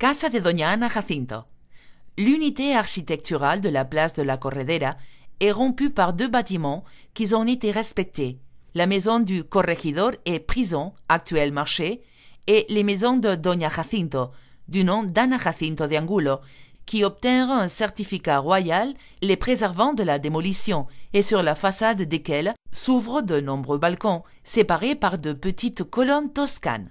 Casa de Doña Ana Jacinto. L'unité architecturale de la place de la Corredera est rompue par deux bâtiments qui ont été respectés, la maison du corregidor et prison, actuel marché, et les maisons de Doña Jacinto, du nom d'Ana Jacinto de Angulo, qui obtinrent un certificat royal les préservant de la démolition et sur la façade desquelles s'ouvrent de nombreux balcons, séparés par de petites colonnes toscanes.